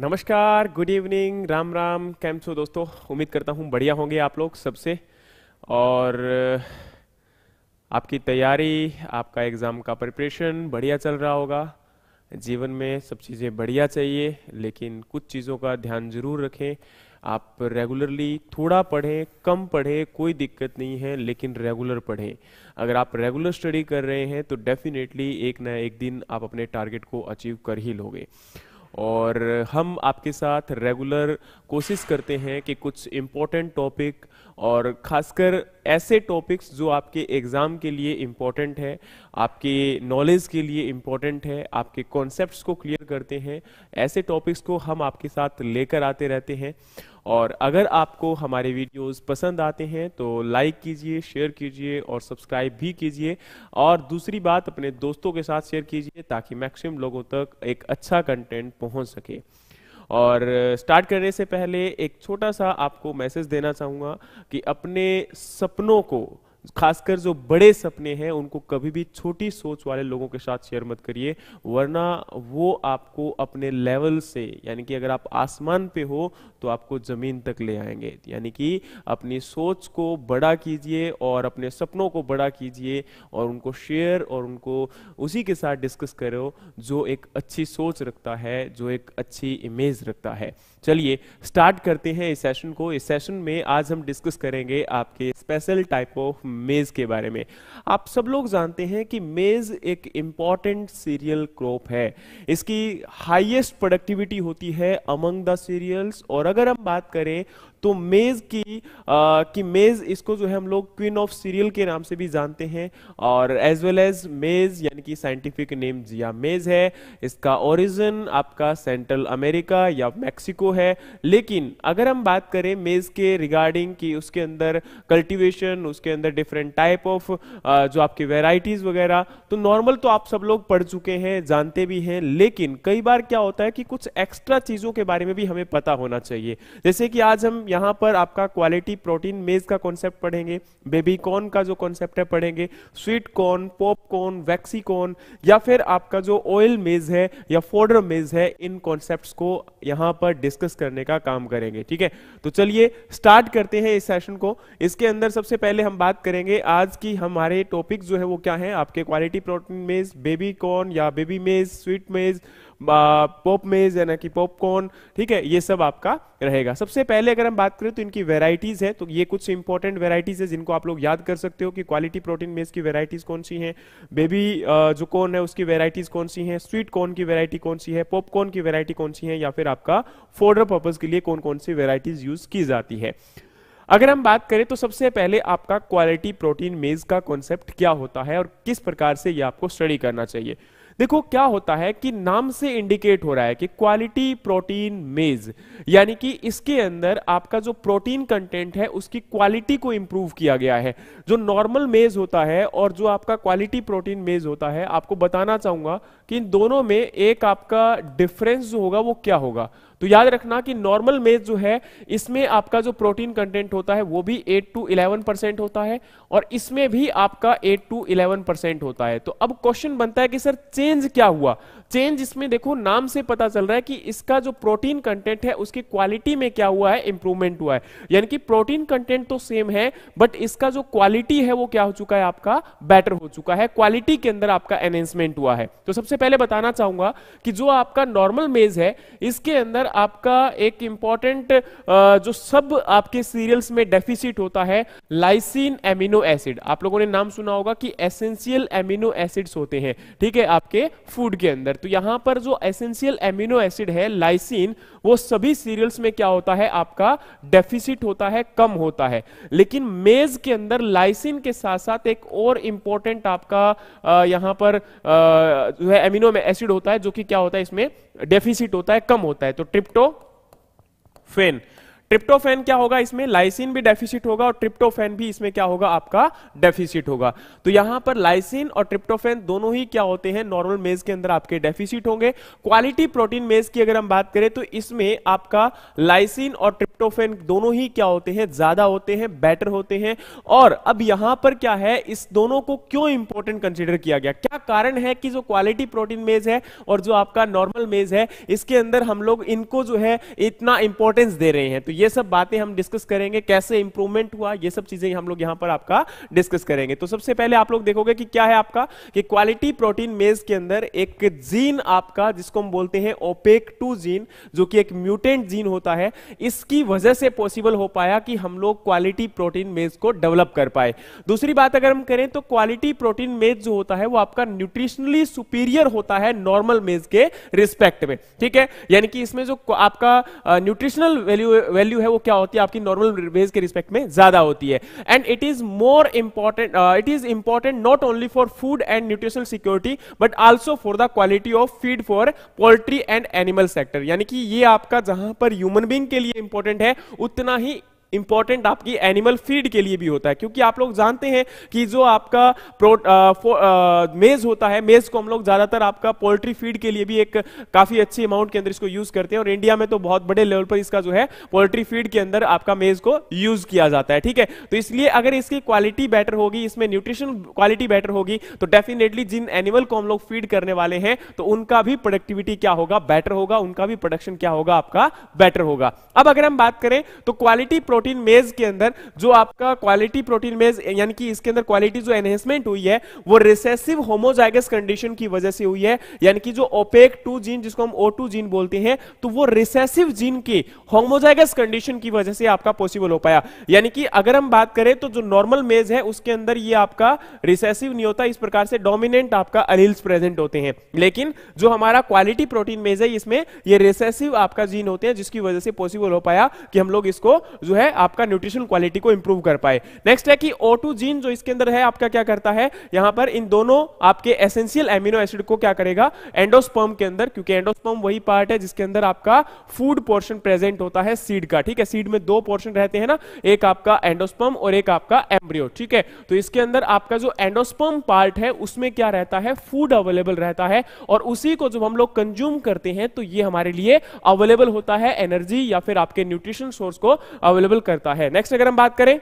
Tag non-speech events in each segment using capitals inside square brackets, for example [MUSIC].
नमस्कार good evening Ram Ram कैम छो दोस्तों उम्मीद करता हूँ बढ़िया होंगे आप लोग सबसे और आपकी तैयारी आपका एग्ज़ाम का प्रिपरेशन बढ़िया चल रहा होगा जीवन में सब चीज़ें बढ़िया चाहिए लेकिन कुछ चीज़ों का ध्यान जरूर रखें आप रेगुलरली थोड़ा पढ़ें कम पढ़ें कोई दिक्कत नहीं है लेकिन रेगुलर पढ़ें अगर आप रेगुलर स्टडी कर रहे हैं तो डेफिनेटली एक ना एक दिन आप अपने टारगेट को अचीव कर ही लोगे और हम आपके साथ रेगुलर कोशिश करते हैं कि कुछ इम्पोर्टेंट टॉपिक और खासकर ऐसे टॉपिक्स जो आपके एग्ज़ाम के लिए इम्पोर्टेंट है आपके नॉलेज के लिए इम्पोर्टेंट है आपके कॉन्सेप्ट्स को क्लियर करते हैं ऐसे टॉपिक्स को हम आपके साथ लेकर आते रहते हैं और अगर आपको हमारे वीडियोस पसंद आते हैं तो लाइक कीजिए शेयर कीजिए और सब्सक्राइब भी कीजिए और दूसरी बात अपने दोस्तों के साथ शेयर कीजिए ताकि मैक्सिमम लोगों तक एक अच्छा कंटेंट पहुंच सके और स्टार्ट करने से पहले एक छोटा सा आपको मैसेज देना चाहूँगा कि अपने सपनों को खासकर जो बड़े सपने हैं उनको कभी भी छोटी सोच वाले लोगों के साथ शेयर मत करिए वरना वो आपको अपने लेवल से यानी कि अगर आप आसमान पे हो तो आपको ज़मीन तक ले आएंगे यानी कि अपनी सोच को बड़ा कीजिए और अपने सपनों को बड़ा कीजिए और उनको शेयर और उनको उसी के साथ डिस्कस करो जो एक अच्छी सोच रखता है जो एक अच्छी इमेज रखता है चलिए स्टार्ट करते हैं इस सेशन को इस सेशन में आज हम डिस्कस करेंगे आपके स्पेशल टाइप ऑफ मेज़ के बारे में आप सब लोग जानते हैं कि मेज़ एक इंपॉर्टेंट सीरियल क्रॉप है इसकी हाईएस्ट प्रोडक्टिविटी होती है अमंग द सीरियल्स और अगर हम बात करें तो मेज़ की आ, कि मेज़ इसको जो है हम लोग क्वीन ऑफ सीरियल के नाम से भी जानते हैं और एज वेल एज मेज़ यानी कि साइंटिफिक नेम जिया मेज़ है इसका ओरिजिन आपका सेंट्रल अमेरिका या मैक्सिको है लेकिन अगर हम बात करें मेज़ के रिगार्डिंग कि उसके अंदर कल्टीवेशन उसके अंदर डिफरेंट टाइप ऑफ जो आपकी वेराइटीज वगैरह तो नॉर्मल तो आप सब लोग पढ़ चुके हैं जानते भी हैं लेकिन कई बार क्या होता है कि कुछ एक्स्ट्रा चीजों के बारे में भी हमें पता होना चाहिए जैसे कि आज हम यहाँ पर आपका क्वालिटी प्रोटीन मेज का कॉन्सेप्ट पढ़ेंगे बेबी कॉर्न का जो कॉन्सेप्ट है पढ़ेंगे स्वीट कॉर्न पॉपकॉर्न वैक्सीकॉर्न या फिर आपका जो ऑयल मेज है या फोडर मेज है इन कॉन्सेप्ट को यहाँ पर डिस्कस करने का काम करेंगे ठीक है तो चलिए स्टार्ट करते हैं इस सेशन को इसके अंदर सबसे पहले हम बात करें करेंगे आज की हमारे टॉपिक जो है वो क्या है आपके quality protein maize baby corn या baby maize sweet maize pop maize यानी कि पॉपकॉर्न ठीक है ये सब आपका रहेगा सबसे पहले अगर हम बात करें तो इनकी वेराइटीज है तो ये कुछ इंपॉर्टेंट वेराइटीज है जिनको आप लोग याद कर सकते हो कि क्वालिटी प्रोटीन मेज की वेराइटीज कौन सी है बेबी जो कॉर्न है उसकी वेराइटीज कौन सी है स्वीट कॉर्न की वेरायटी कौन सी है पॉपकॉर्न की वेरायटी कौन सी है या फिर आपका फोर्डर पर्पज के लिए कौन कौन सी वेराइटीज यूज की जाती है अगर हम बात करें तो सबसे पहले आपका क्वालिटी प्रोटीन मेज का कॉन्सेप्ट क्या होता है और किस प्रकार से ये आपको स्टडी करना चाहिए देखो क्या होता है कि नाम से इंडिकेट हो रहा है कि क्वालिटी प्रोटीन मेज यानी कि इसके अंदर आपका जो प्रोटीन कंटेंट है उसकी क्वालिटी को इंप्रूव किया गया है जो नॉर्मल मेज होता है और जो आपका क्वालिटी प्रोटीन मेज होता है आपको बताना चाहूंगा कि इन दोनों में एक आपका डिफरेंस जो होगा वो क्या होगा तो याद रखना कि नॉर्मल मेज जो है इसमें आपका जो प्रोटीन कंटेंट होता है वो भी 8 टू 11 परसेंट होता है और इसमें भी आपका 8 टू 11 परसेंट होता है तो अब क्वेश्चन बनता है कि सर sehen Sie चेंज इसमें देखो नाम से पता चल रहा है कि इसका जो प्रोटीन कंटेंट है उसकी क्वालिटी में क्या हुआ है इंप्रूवमेंट हुआ है यानी कि प्रोटीन कंटेंट तो सेम है बट इसका जो क्वालिटी है वो क्या हो चुका है आपका बेटर हो चुका है क्वालिटी के अंदर आपका एनहेंसमेंट हुआ है तो सबसे पहले बताना चाहूंगा कि जो आपका नॉर्मल मेज है इसके अंदर आपका एक इंपॉर्टेंट जो सब आपके सीरियल्स में डेफिसिट होता है लाइसिन एमिनो एसिड आप लोगों ने नाम सुना होगा कि एसेंशियल एमिनो एसिड्स होते हैं ठीक है आपके फूड के अंदर अंदर तो यहां पर जो एसेंशियल एमिनो एसिड है लाइसिन वो सभी सीरियल्स में क्या होता है आपका डेफिसिट होता है कम होता है लेकिन मेज के अंदर लाइसिन के साथ साथ एक और इंपॉर्टेंट आपका यहां पर जो है एमिनो एसिड होता है जो कि क्या होता है इसमें डेफिसिट होता है कम होता है तो ट्रिप्टो फेन ट्रिप्टोफेन क्या होगा इसमें लाइसिन भी डेफिसिट होगा और ट्रिप्टोफेन भी इसमें क्या होगा आपका डेफिसिट होगा तो यहां पर लाइसिन और ट्रिप्टोफेन दोनों ही क्या होते हैं नॉर्मल मेज के अंदर आपके डेफिसिट होंगे क्वालिटी प्रोटीन मेज की अगर हम बात करें तो इसमें आपका लाइसिन और ट्रिप्टोफेन दोनों ही क्या होते हैं ज्यादा होते हैं बेटर होते हैं और अब यहां पर क्या है इस दोनों को क्यों इंपॉर्टेंट कंसिडर किया गया क्या कारण है कि जो क्वालिटी प्रोटीन मेज है और जो आपका नॉर्मल मेज है इसके अंदर हम लोग इनको जो है इतना इंपॉर्टेंस दे रहे हैं तो ये सब बातें हम डिस्कस करेंगे कैसे इंप्रूवमेंट हुआ ये सब चीजें हम लोग यहां पर आपका डिस्कस करेंगे तो सबसे पहले आप लोग देखोगे कि क्या है आपका कि क्वालिटी प्रोटीन मेज के अंदर एक जीन आपका जिसको हम बोलते हैं ओपेक टू जीन जो कि एक म्यूटेंट जीन होता है इसकी वजह से पॉसिबल हो पाया कि हम लोग क्वालिटी प्रोटीन मेज को डेवलप कर पाए दूसरी बात अगर हम करें तो क्वालिटी प्रोटीन मेज जो होता है वो आपका न्यूट्रिशनली सुपीरियर होता है नॉर्मल मेज के रिस्पेक्ट में ठीक है यानी कि इसमें जो आपका न्यूट्रिशनल वैल्यू वैल्यू है वो क्या होती है आपकी नॉर्मल वेज के रिस्पेक्ट में ज्यादा होती है and it is more important it is important not only for food and nutritional security but also for the quality of feed for poultry and animal sector यानी कि ये आपका जहां पर ह्यूमन बींग के लिए इंपॉर्टेंट है उतना ही इंपॉर्टेंट आपकी एनिमल फीड के लिए भी होता है क्योंकि आप लोग जानते हैं कि जो आपका मेज uh, uh, होता है मेज को हम लोग ज्यादातर आपका पोल्ट्री फीड के लिए भी एक काफी अच्छी अमाउंट के अंदर इसको यूज करते हैं और इंडिया में तो बहुत बड़े लेवल पर इसका जो है पोल्ट्री फीड के अंदर आपका मेज को यूज किया जाता है ठीक है तो इसलिए अगर इसकी क्वालिटी बेटर होगी इसमें न्यूट्रिशन क्वालिटी बेटर होगी तो डेफिनेटली जिन एनिमल को हम लोग फीड करने वाले हैं तो उनका भी प्रोडक्टिविटी क्या होगा बेटर होगा उनका भी प्रोडक्शन क्या होगा आपका बेटर होगा अब अगर हम बात करें तो क्वालिटी प्रोटीन प्रोटीन मेज के अंदर जो आपका क्वालिटी प्रोटीन मेज यानी कि इसके अंदर क्वालिटी जो एनहेंसमेंट हुई है वो रिसेसिव होमोजाइगस कंडीशन की वजह से हुई है यानी कि जो ओपेक टू जीन जिसको हम ओ टू जीन बोलते हैं तो वो रिसेसिव जीन के होमोजाइगस कंडीशन की वजह से आपका पॉसिबल हो पाया यानी कि अगर हम बात करें तो जो नॉर्मल मेज है उसके अंदर ये आपका रिसेसिव नहीं होता इस प्रकार से डोमिनेंट आपका अलील्स प्रेजेंट होते हैं लेकिन जो हमारा क्वालिटी प्रोटीन मेज है इसमें ये रिसेसिव आपका जीन होते हैं जिसकी वजह से पॉसिबल हो पाया कि हम लोग इसको जो है आपका न्यूट्रिशन क्वालिटी को इंप्रूव कर पाए नेक्स्ट है कि ओ जीन जो इसके अंदर है आपका क्या करता है यहां पर इन दोनों आपके एसेंशियल एमिनो एसिड को क्या करेगा एंडोस्पर्म के अंदर क्योंकि एंडोस्पर्म वही पार्ट है जिसके अंदर आपका फूड पोर्शन प्रेजेंट होता है सीड का ठीक है सीड में दो पोर्शन रहते हैं ना एक आपका एंडोस्पर्म और एक आपका एम्ब्रियो ठीक है तो इसके अंदर आपका जो एंडोस्पर्म पार्ट है उसमें क्या रहता है फूड अवेलेबल रहता है और उसी को जब हम लोग कंज्यूम करते हैं तो ये हमारे लिए अवेलेबल होता है एनर्जी या फिर आपके न्यूट्रिशन सोर्स को अवेलेबल करता है नेक्स्ट अगर हम बात करें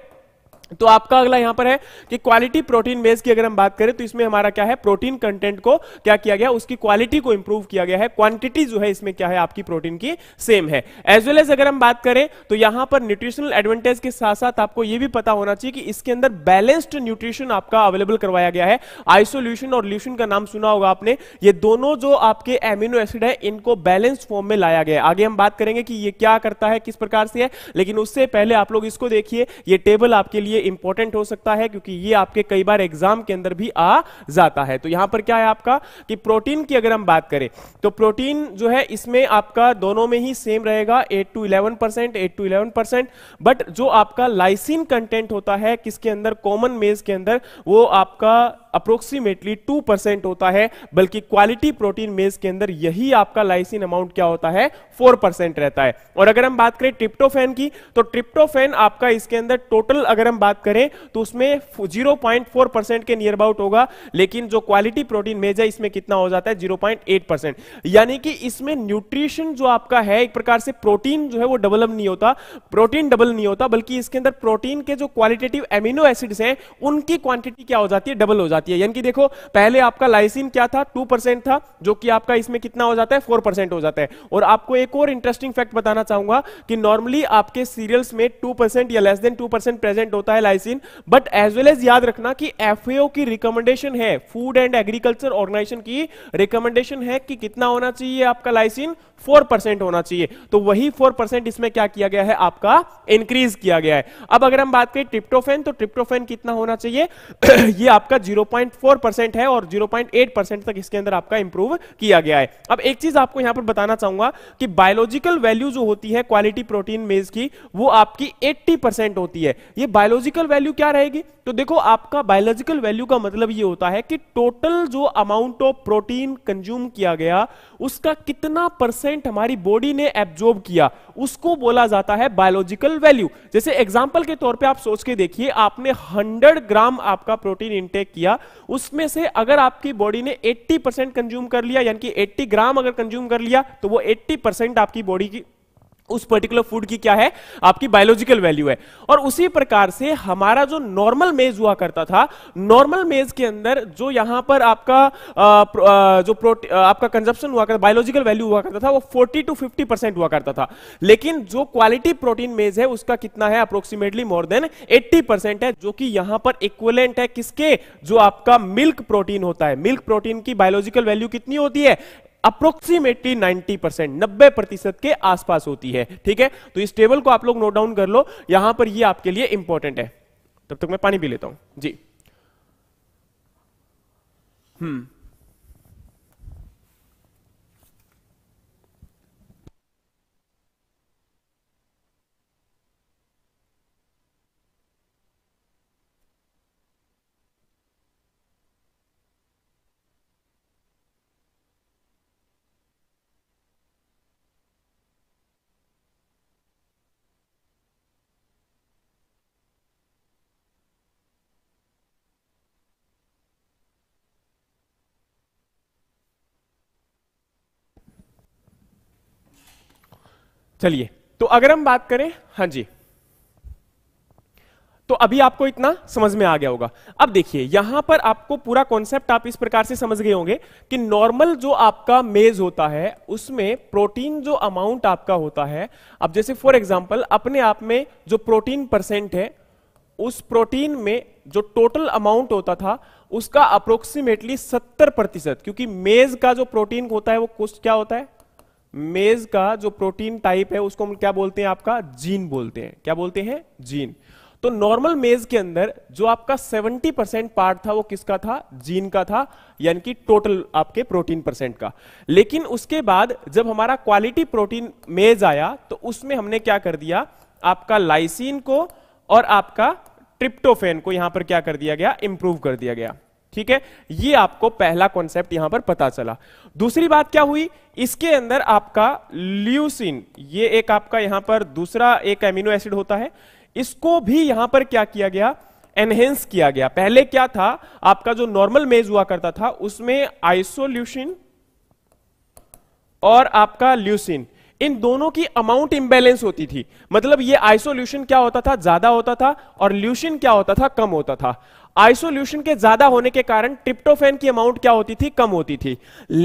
तो आपका अगला यहां पर है कि क्वालिटी प्रोटीन बेस की अगर हम बात करें तो इसमें हमारा क्या है प्रोटीन कंटेंट को क्या किया गया उसकी क्वालिटी को इंप्रूव किया गया है क्वांटिटी जो है इसमें क्या है आपकी प्रोटीन की सेम है एज वेल एज अगर हम बात करें तो यहां पर न्यूट्रिशनल एडवांटेज के साथ साथ आपको यह भी पता होना चाहिए कि इसके अंदर बैलेंस्ड न्यूट्रिशन आपका अवेलेबल करवाया गया है आइसोल्यूशन और ल्यूशन का नाम सुना होगा आपने ये दोनों जो आपके एमिनो एसिड है इनको बैलेंस्ड फॉर्म में लाया गया आगे हम बात करेंगे कि यह क्या करता है किस प्रकार से है लेकिन उससे पहले आप लोग इसको देखिए ये टेबल आपके लिए इंपॉर्टेंट हो सकता है क्योंकि ये आपके कई बार एग्जाम के अंदर भी आ जाता है तो यहां पर क्या है आपका कि प्रोटीन की अगर हम बात करें तो प्रोटीन जो है इसमें आपका दोनों में ही सेम रहेगा eight to eleven percent eight to eleven percent but जो आपका लाइसिन कंटेंट होता है किसके अंदर कॉमन मेज के अंदर वो आपका अप्रोक्सीमेटली टू परसेंट होता है बल्कि क्वालिटी प्रोटीन मेज के अंदर यही आपका लाइसिन अमाउंट क्या होता है फोर परसेंट रहता है और अगर हम बात करें ट्रिप्टोफेन की तो ट्रिप्टोफेन आपका इसके अंदर टोटल अगर हम बात करें तो उसमें 0.4 परसेंट के नियर अबाउट होगा लेकिन जो क्वालिटी प्रोटीन मेजर इसमें कितना हो जाता है 0.8 परसेंट यानी कि इसमें न्यूट्रिशन जो आपका है एक प्रकार से प्रोटीन जो है वो डेवलप नहीं होता प्रोटीन डबल नहीं होता बल्कि इसके अंदर प्रोटीन के जो क्वालिटेटिव एमिनो एसिड्स हैं उनकी क्वांटिटी क्या हो जाती है डबल हो जाती है यानी कि देखो पहले आपका लाइसिन क्या था टू था जो कि आपका इसमें कितना हो जाता है फोर हो जाता है और आपको एक और इंटरेस्टिंग फैक्ट बताना चाहूंगा कि नॉर्मली आपके सीरियल्स में टू परसेंट या less than two percent present होता है होता है lysine but as well as याद रखना कि एफ की रिकमेंडेशन है फूड एंड एग्रीकल्चर ऑर्गेनाइजेशन की रिकमेंडेशन है कि कितना होना चाहिए आपका लाइसिन फोर परसेंट होना चाहिए तो वही फोर परसेंट इसमें क्या किया गया है आपका इंक्रीज किया गया है अब अगर हम बात करें ट्रिप्टोफेन तो ट्रिप्टोफेन कितना होना चाहिए [CLEARS THROAT] ये आपका जीरो परसेंट है और जीरो परसेंट तक इसके अंदर आपका इंप्रूव किया गया है अब एक चीज आपको यहां पर बताना चाहूंगा कि बायोलॉजिकल वैल्यू जो होती है क्वालिटी प्रोटीन मेज की वो आपकी एट्टी होती है ये बायोलॉजिकल वैल्यू क्या रहेगी तो देखो आपका बायोलॉजिकल वैल्यू का मतलब ये होता है कि टोटल जो अमाउंट ऑफ प्रोटीन कंज्यूम किया गया उसका कितना परसेंट कंटेंट हमारी बॉडी ने एब्जॉर्ब किया उसको बोला जाता है बायोलॉजिकल वैल्यू जैसे एग्जाम्पल के तौर पे आप सोच के देखिए आपने 100 ग्राम आपका प्रोटीन इंटेक किया उसमें से अगर आपकी बॉडी ने 80 परसेंट कंज्यूम कर लिया यानी कि 80 ग्राम अगर कंज्यूम कर लिया तो वो 80 परसेंट आपकी बॉडी की उस पर्टिकुलर फूड की क्या है आपकी बायोलॉजिकल वैल्यू है और उसी प्रकार से हमारा जो नॉर्मल मेज हुआ करता था नॉर्मल मेज के अंदर जो यहां पर आपका आ, प्र, आ, जो प्रोटी आपका कंजप्शन हुआ करता बायोलॉजिकल वैल्यू हुआ करता था वो 40 टू 50 परसेंट हुआ करता था लेकिन जो क्वालिटी प्रोटीन मेज है उसका कितना है अप्रोक्सीमेटली मोर देन एट्टी है जो कि यहां पर इक्वलेंट है किसके जो आपका मिल्क प्रोटीन होता है मिल्क प्रोटीन की बायोलॉजिकल वैल्यू कितनी होती है अप्रोक्सीमेटली 90 परसेंट नब्बे प्रतिशत के आसपास होती है ठीक है तो इस टेबल को आप लोग नोट डाउन कर लो यहां पर ये आपके लिए इंपॉर्टेंट है तब तक मैं पानी पी लेता हूं जी हम्म चलिए तो अगर हम बात करें हाँ जी तो अभी आपको इतना समझ में आ गया होगा अब देखिए यहां पर आपको पूरा कॉन्सेप्ट आप इस प्रकार से समझ गए होंगे कि नॉर्मल जो आपका मेज होता है उसमें प्रोटीन जो अमाउंट आपका होता है अब जैसे फॉर एग्जांपल अपने आप में जो प्रोटीन परसेंट है उस प्रोटीन में जो टोटल अमाउंट होता था उसका अप्रोक्सीमेटली सत्तर प्रतिशत क्योंकि मेज का जो प्रोटीन होता है वो कुछ क्या होता है मेज का जो प्रोटीन टाइप है उसको हम क्या बोलते हैं आपका जीन बोलते हैं क्या बोलते हैं जीन तो नॉर्मल मेज के अंदर जो आपका 70 परसेंट पार्ट था वो किसका था जीन का था यानी कि टोटल आपके प्रोटीन परसेंट का लेकिन उसके बाद जब हमारा क्वालिटी प्रोटीन मेज आया तो उसमें हमने क्या कर दिया आपका लाइसिन को और आपका ट्रिप्टोफेन को यहां पर क्या कर दिया गया इंप्रूव कर दिया गया ठीक है ये आपको पहला कॉन्सेप्ट यहां पर पता चला दूसरी बात क्या हुई इसके अंदर आपका ल्यूसिन ये एक आपका यहां पर दूसरा एक एमिनो एसिड होता है इसको भी यहां पर क्या किया गया एनहेंस किया गया पहले क्या था आपका जो नॉर्मल मेज हुआ करता था उसमें आइसोल्यूशन और आपका ल्यूसिन इन दोनों की अमाउंट इंबैलेंस होती थी मतलब ये आइसोल्यूशन क्या होता था ज्यादा होता था और ल्यूशन क्या होता था कम होता था आइसोल्यूशन के ज्यादा होने के कारण ट्रिप्टोफेन की अमाउंट क्या होती थी कम होती थी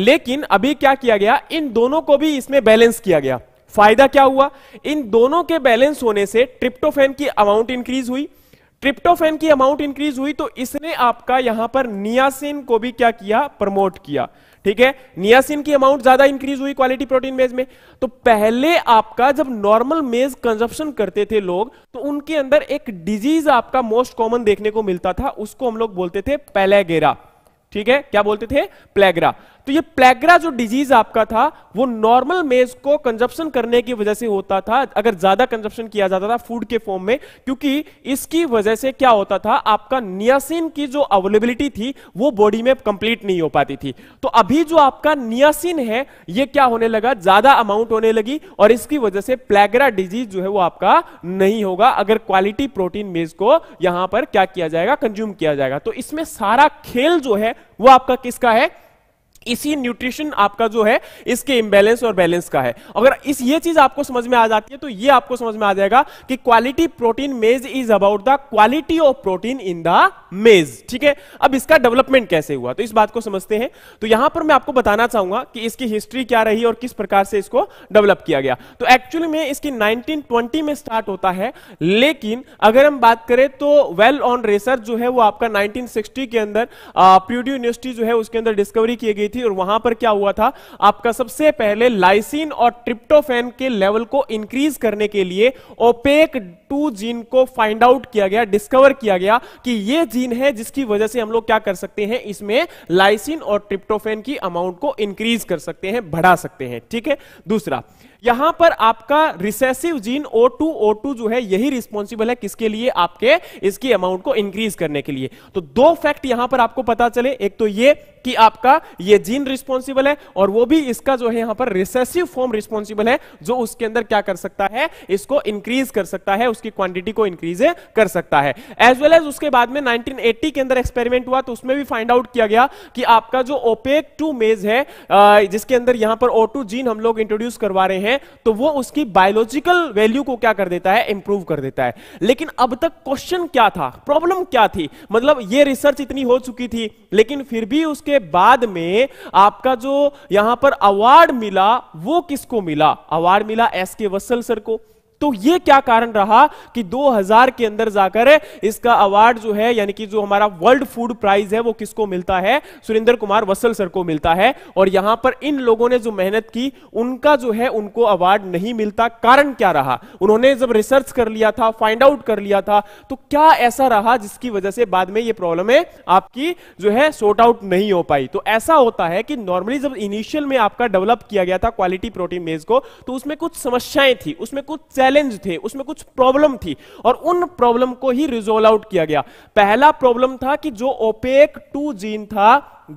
लेकिन अभी क्या किया गया इन दोनों को भी इसमें बैलेंस किया गया फायदा क्या हुआ इन दोनों के बैलेंस होने से ट्रिप्टोफेन की अमाउंट इंक्रीज हुई ट्रिप्टोफेन की अमाउंट इंक्रीज हुई तो इसने आपका यहां पर नियासिन को भी क्या किया प्रमोट किया ठीक है नियासिन की अमाउंट ज्यादा इंक्रीज हुई क्वालिटी प्रोटीन मेज में तो पहले आपका जब नॉर्मल मेज कंजप्शन करते थे लोग तो उनके अंदर एक डिजीज आपका मोस्ट कॉमन देखने को मिलता था उसको हम लोग बोलते थे पैलेगेरा ठीक है क्या बोलते थे प्लेगरा तो ये प्लेग्रा जो डिजीज आपका था वो नॉर्मल मेज को कंजप्शन करने की वजह से होता था अगर ज्यादा कंजप्शन किया जाता था फूड के फॉर्म में क्योंकि इसकी वजह से क्या होता था आपका नियासिन की जो अवेलेबिलिटी थी वो बॉडी में कंप्लीट नहीं हो पाती थी तो अभी जो आपका नियासिन है ये क्या होने लगा ज्यादा अमाउंट होने लगी और इसकी वजह से प्लेग्रा डिजीज जो है वो आपका नहीं होगा अगर क्वालिटी प्रोटीन मेज को यहां पर क्या किया जाएगा कंज्यूम किया जाएगा तो इसमें सारा खेल जो है वो आपका किसका है इसी न्यूट्रिशन आपका जो है इसके इंबैलेंस और बैलेंस का है अगर इस ये चीज आपको समझ में आ जाती है तो ये आपको समझ में आ जाएगा कि quality protein maize is about the quality of protein in the maize ठीक है अब इसका डेवलपमेंट कैसे हुआ तो इस बात को समझते हैं तो यहां पर मैं आपको बताना चाहूंगा कि इसकी हिस्ट्री क्या रही और किस प्रकार से इसको डेवलप किया गया तो एक्चुअली में इसकी नाइनटीन में स्टार्ट होता है लेकिन अगर हम बात करें तो वेल ऑन रिसर्च जो है वो आपका नाइनटीन के अंदर प्यूडी यूनिवर्सिटी जो है उसके अंदर डिस्कवरी की गई थी थी और वहां पर क्या हुआ था आपका सबसे पहले लाइसिन और ट्रिप्टोफेन के लेवल को इंक्रीज करने के लिए ओपेक टू जीन को फाइंड आउट किया गया डिस्कवर किया गया कि ये जीन है जिसकी वजह से हम लोग क्या कर सकते हैं इसमें लाइसिन और ट्रिप्टोफेन की अमाउंट को इंक्रीज कर सकते हैं बढ़ा सकते हैं ठीक है दूसरा यहां पर आपका रिसेसिव जीन O2 O2 जो है यही रिस्पॉन्सिबल है किसके लिए आपके इसकी अमाउंट को इंक्रीज करने के लिए तो दो फैक्ट यहां पर आपको पता चले एक तो ये कि आपका ये जीन रिस्पॉन्सिबल है और वो भी इसका जो है यहां पर रिसेसिव फॉर्म रिस्पॉन्सिबल है जो उसके अंदर क्या कर सकता है इसको इंक्रीज कर सकता है उसकी क्वांटिटी को इंक्रीज कर सकता है एज वेल एज उसके बाद में 1980 के अंदर एक्सपेरिमेंट हुआ तो उसमें भी फाइंड आउट किया गया कि आपका जो ओपेक टू मेज है जिसके अंदर यहां पर ओ जीन हम लोग इंट्रोड्यूस करवा रहे हैं है तो वो उसकी बायोलॉजिकल वैल्यू को क्या कर देता है इंप्रूव कर देता है लेकिन अब तक क्वेश्चन क्या था प्रॉब्लम क्या थी मतलब ये रिसर्च इतनी हो चुकी थी लेकिन फिर भी उसके बाद में आपका जो यहां पर अवार्ड मिला वो किसको मिला अवार्ड मिला एस के वसल सर को तो ये क्या कारण रहा कि 2000 के अंदर जाकर इसका अवार्ड जो है यानी कि जो हमारा वर्ल्ड फूड प्राइज है वो किसको मिलता है सुरेंद्र कुमार वसल सर को मिलता है और यहां पर इन लोगों ने जो मेहनत की उनका जो है उनको अवार्ड नहीं मिलता कारण क्या रहा उन्होंने जब रिसर्च कर लिया था फाइंड आउट कर लिया था तो क्या ऐसा रहा जिसकी वजह से बाद में ये प्रॉब्लम है आपकी जो है सोर्ट आउट नहीं हो पाई तो ऐसा होता है कि नॉर्मली जब इनिशियल में आपका डेवलप किया गया था क्वालिटी प्रोटीन मेज को तो उसमें कुछ समस्याएं थी उसमें कुछ चैलेंज थे उसमें कुछ प्रॉब्लम थी और उन प्रॉब्लम को ही रिजोल्व आउट किया गया पहला प्रॉब्लम था कि जो ओपेक टू जीन था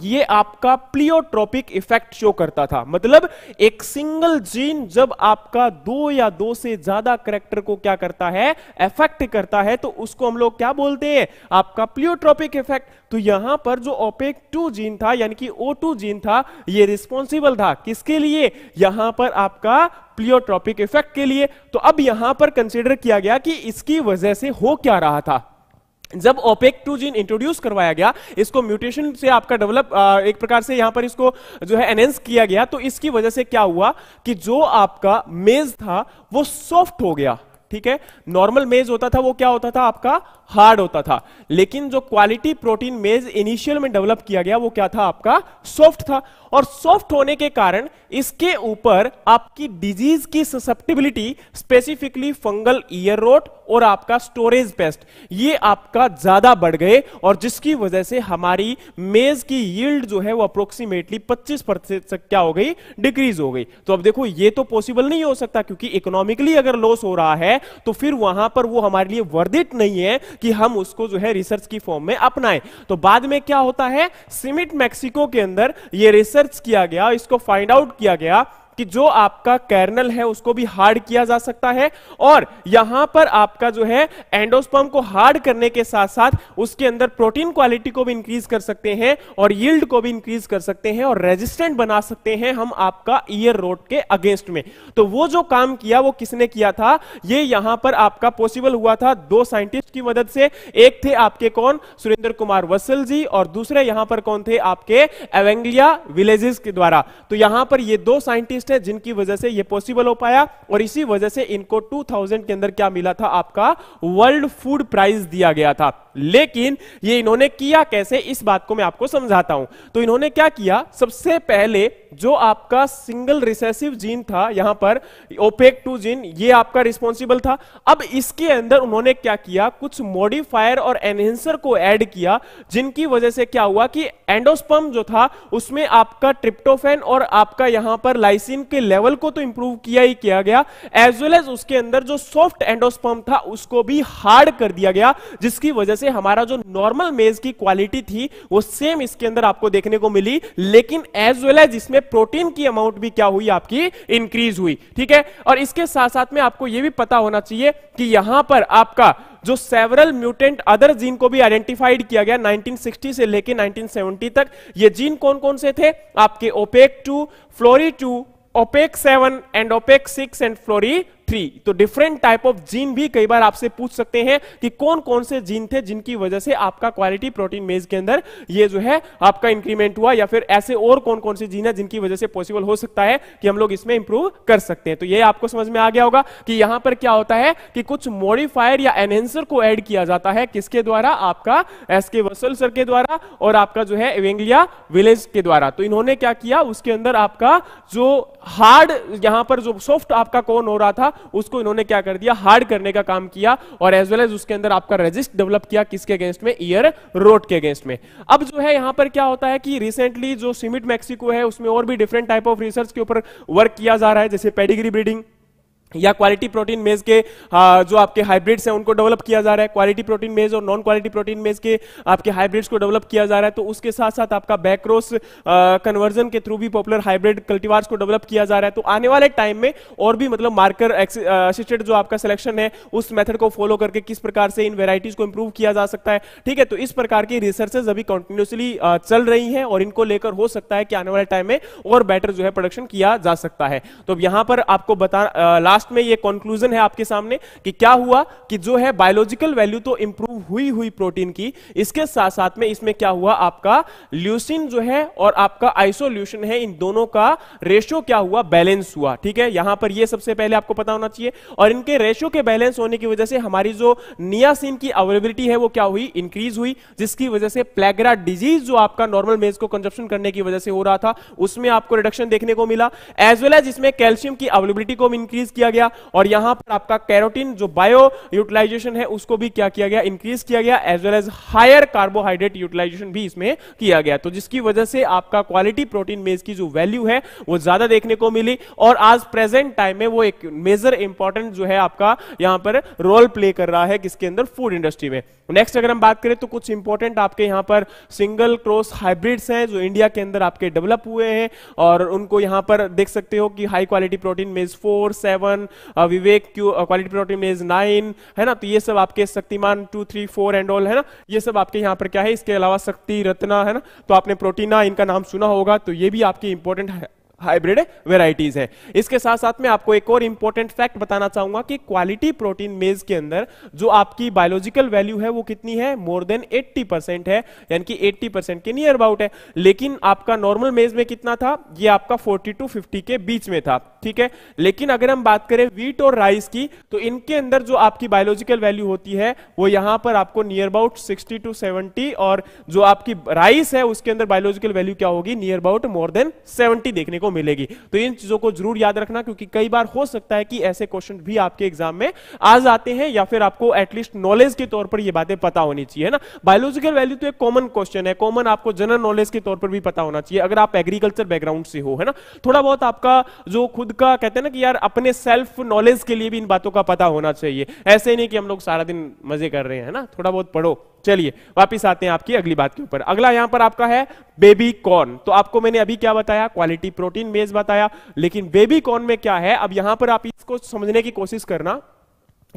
ये आपका प्लियोट्रोपिक इफेक्ट शो करता था मतलब एक सिंगल जीन जब आपका दो या दो से ज्यादा करेक्टर को क्या करता है इफेक्ट करता है तो उसको हम लोग क्या बोलते हैं आपका प्लियोट्रोपिक इफेक्ट तो यहां पर जो ओपेक टू जीन था यानी कि ओ टू जीन था ये रिस्पॉन्सिबल था किसके लिए यहां पर आपका प्लियोट्रोपिक इफेक्ट के लिए तो अब यहां पर कंसिडर किया गया कि इसकी वजह से हो क्या रहा था जब ओपेक टू जीन इंट्रोड्यूस करवाया गया इसको म्यूटेशन से आपका डेवलप एक प्रकार से यहां पर इसको जो है एनहेंस किया गया तो इसकी वजह से क्या हुआ कि जो आपका मेज था वो सॉफ्ट हो गया ठीक है नॉर्मल मेज होता था वो क्या होता था आपका हार्ड होता था लेकिन जो क्वालिटी प्रोटीन मेज इनिशियल में डेवलप किया गया वो क्या था आपका सॉफ्ट था और सॉफ्ट होने के कारण इसके ऊपर आपकी डिजीज की susceptibility specifically fungal ear rot और आपका स्टोरेज पेस्ट ये आपका ज्यादा बढ़ गए और जिसकी वजह से हमारी मेज की यील्ड जो है वो अप्रोक्सीमेटली 25 प्रतिशत क्या हो गई डिक्रीज हो गई तो अब देखो ये तो पॉसिबल नहीं हो सकता क्योंकि इकोनॉमिकली अगर लॉस हो रहा है तो फिर वहां पर वो हमारे लिए वर्धित नहीं है कि हम उसको जो है रिसर्च की फॉर्म में अपनाएं तो बाद में क्या होता है सिमिट मैक्सिको के अंदर ये रिसर्च किया गया इसको फाइंड आउट किया गया कि जो आपका कैरनल है उसको भी हार्ड किया जा सकता है और यहां पर आपका जो है एंडोस्पर्म को हार्ड करने के साथ साथ उसके अंदर प्रोटीन क्वालिटी को भी इंक्रीज कर सकते हैं और यील्ड को भी इंक्रीज कर सकते हैं और रेजिस्टेंट बना सकते हैं हम आपका ईयर रोड के अगेंस्ट में तो वो जो काम किया वो किसने किया था ये यहां पर आपका पॉसिबल हुआ था दो साइंटिस्ट की मदद से एक थे आपके कौन सुरेंद्र कुमार वसल जी और दूसरे यहां पर कौन थे आपके एवेंगलिया विलेजेस के द्वारा तो यहां पर ये दो साइंटिस्ट है जिनकी वजह से यह पॉसिबल हो पाया और इसी वजह से इनको 2000 के अंदर क्या मिला था आपका वर्ल्ड फूड प्राइज दिया गया था लेकिन ये इन्होंने किया कैसे इस बात को मैं आपको समझाता हूं तो इन्होंने क्या किया सबसे पहले जो आपका सिंगल रिसेसिव जीन था यहां पर ओपेक टू जीन ये आपका रिस्पॉन्सिबल था अब इसके अंदर उन्होंने क्या किया कुछ मॉडिफायर और एनहेंसर को ऐड किया जिनकी वजह से क्या हुआ कि एंडोस्पम जो था उसमें आपका ट्रिप्टोफेन और आपका यहां पर लाइसिन के लेवल को तो इंप्रूव किया ही किया गया एज वेल एज उसके अंदर जो सॉफ्ट एंडोस्पम था उसको भी हार्ड कर दिया गया जिसकी वजह से हमारा जो नॉर्मल मेज की क्वालिटी थी वो सेम इसके अंदर आपको देखने को मिली लेकिन एज वेल एज इसमें इसलिए प्रोटीन की अमाउंट भी क्या हुई आपकी इंक्रीज हुई ठीक है और इसके साथ साथ में आपको यह भी पता होना चाहिए कि यहां पर आपका जो सेवरल म्यूटेंट अदर जीन को भी आइडेंटिफाइड किया गया 1960 से लेके 1970 तक ये जीन कौन कौन से थे आपके opaque two floury two opaque seven and opaque six and floury three तो डिफरेंट टाइप ऑफ जीन भी कई बार आपसे पूछ सकते हैं कि कौन कौन से जीन थे जिनकी वजह से आपका क्वालिटी प्रोटीन मेज के अंदर ये जो है आपका इंक्रीमेंट हुआ या फिर ऐसे और कौन कौन से जीन है जिनकी वजह से पॉसिबल हो सकता है कि हम लोग इसमें इंप्रूव कर सकते हैं तो ये आपको समझ में आ गया होगा कि यहां पर क्या होता है कि कुछ मॉडिफायर या एनहेंसर को एड किया जाता है किसके द्वारा आपका एस के वसल सर के द्वारा और आपका जो है एवेंगलिया विलेज के द्वारा तो इन्होंने क्या किया उसके अंदर आपका जो हार्ड यहां पर जो सॉफ्ट आपका कौन हो रहा था उसको इन्होंने क्या कर दिया हार्ड करने का काम किया और एज वेल एज उसके अंदर आपका रजिस्ट डेवलप किया किसके अगेंस्ट में ईयर रोड के अगेंस्ट में अब जो है यहां पर क्या होता है कि रिसेंटली जो सिमिट मैक्सिको है उसमें और भी डिफरेंट टाइप ऑफ रिसर्च के ऊपर वर्क किया जा रहा है जैसे पेडिग्री ब्रीडिंग या क्वालिटी प्रोटीन मेज के जो आपके हाइब्रिड्स हैं उनको डेवलप किया जा रहा है क्वालिटी प्रोटीन मेज और नॉन क्वालिटी प्रोटीन मेज के आपके हाइब्रिड्स को डेवलप किया जा रहा है तो उसके साथ साथ आपका बैक्रोस कन्वर्जन के थ्रू भी पॉपुलर हाइब्रिड कल्टीवार्स को डेवलप किया जा रहा है तो आने वाले टाइम में और भी मतलब मार्कर असिस्टेड जो आपका सिलेक्शन है उस मेथड को फॉलो करके किस प्रकार से इन वेराइटीज को इंप्रूव किया जा सकता है ठीक है तो इस प्रकार की रिसर्चेज अभी कंटिन्यूसली चल रही है और इनको लेकर हो सकता है कि आने वाले टाइम में और बेटर जो है प्रोडक्शन किया जा सकता है तो यहां पर आपको बता लास्ट लास्ट में ये कंक्लूजन है आपके सामने कि क्या हुआ कि जो है बायोलॉजिकल वैल्यू तो इंप्रूव हुई हुई प्रोटीन की इसके साथ साथ में इसमें क्या हुआ आपका ल्यूसिन जो है और आपका आइसोल्यूशन है इन दोनों का रेशियो क्या हुआ बैलेंस हुआ ठीक है यहां पर ये सबसे पहले आपको पता होना चाहिए और इनके रेशियो के बैलेंस होने की वजह से हमारी जो नियासिन की अवेलेबिलिटी है वो क्या हुई इंक्रीज हुई जिसकी वजह से प्लेगरा डिजीज जो आपका नॉर्मल मेज को कंजप्शन करने की वजह से हो रहा था उसमें आपको रिडक्शन देखने को मिला एज वेल एज इसमें कैल्शियम की अवेलेबिलिटी को इंक्रीज किया किया गया और यहां पर आपका कैरोटीन जो बायो यूटिलाइजेशन है उसको भी क्या किया गया इंक्रीज किया गया as well as higher carbohydrate utilization भी इसमें किया गया तो जिसकी वजह से आपका क्वालिटी प्रोटीन मेज की जो वैल्यू है वो ज्यादा देखने को मिली और आज प्रेजेंट टाइम में वो एक मेजर इंपॉर्टेंट जो है आपका यहां पर रोल प्ले कर रहा है किसके अंदर फूड इंडस्ट्री में नेक्स्ट अगर हम बात करें तो कुछ इंपॉर्टेंट आपके यहाँ पर सिंगल क्रॉस हाइब्रिड्स हैं जो इंडिया के अंदर आपके डेवलप हुए हैं और उनको यहाँ पर देख सकते हो कि high quality protein maize four seven Vivek quality protein maize nine है ना तो ये सब आपके Shaktiman two three four and all है ना ये सब आपके यहाँ पर क्या है इसके अलावा शक्ति रत्ना है ना तो आपने प्रोटीना इनका नाम सुना होगा तो ये भी आपके इंपॉर्टेंट हाइब्रिड वेराइटीज है इसके साथ साथ में आपको एक और इंपॉर्टेंट फैक्ट बताना चाहूंगा कि क्वालिटी प्रोटीन मेज के अंदर जो आपकी बायोलॉजिकल वैल्यू है वो कितनी है मोर देन 80 परसेंट है यानी कि 80 परसेंट के नियर अबाउट है लेकिन आपका नॉर्मल मेज में कितना था ये आपका 40 टू 50 के बीच में था ठीक है लेकिन अगर हम बात करें वीट और राइस की तो इनके अंदर जो आपकी बायोलॉजिकल वैल्यू होती है वो यहां पर आपको near about sixty to seventy और जो आपकी राइस है उसके अंदर बायोलॉजिकल वैल्यू क्या होगी near about more than seventy देखने को मिलेगी तो इन चीजों को जरूर याद रखना क्योंकि कई बार हो सकता है कि ऐसे क्वेश्चन भी आपके एग्जाम में आ जाते हैं या फिर आपको एटलीस्ट नॉलेज के तौर पर यह बातें पता होनी चाहिए ना बायोलॉजिकल वैल्यू तो एक कॉमन क्वेश्चन है कॉमन आपको जनरल नॉलेज के तौर पर भी पता होना चाहिए अगर आप एग्रीकल्चर बैकग्राउंड से हो है ना थोड़ा बहुत आपका जो खुद खुद का कहते हैं ना कि यार अपने सेल्फ नॉलेज के लिए भी इन बातों का पता होना चाहिए ऐसे नहीं कि हम लोग सारा दिन मजे कर रहे हैं ना थोड़ा बहुत पढ़ो चलिए वापस आते हैं आपकी अगली बात के ऊपर अगला यहां पर आपका है बेबी कॉर्न तो आपको मैंने अभी क्या बताया क्वालिटी प्रोटीन बेस बताया लेकिन बेबी कॉर्न में क्या है अब यहां पर आप इसको समझने की कोशिश करना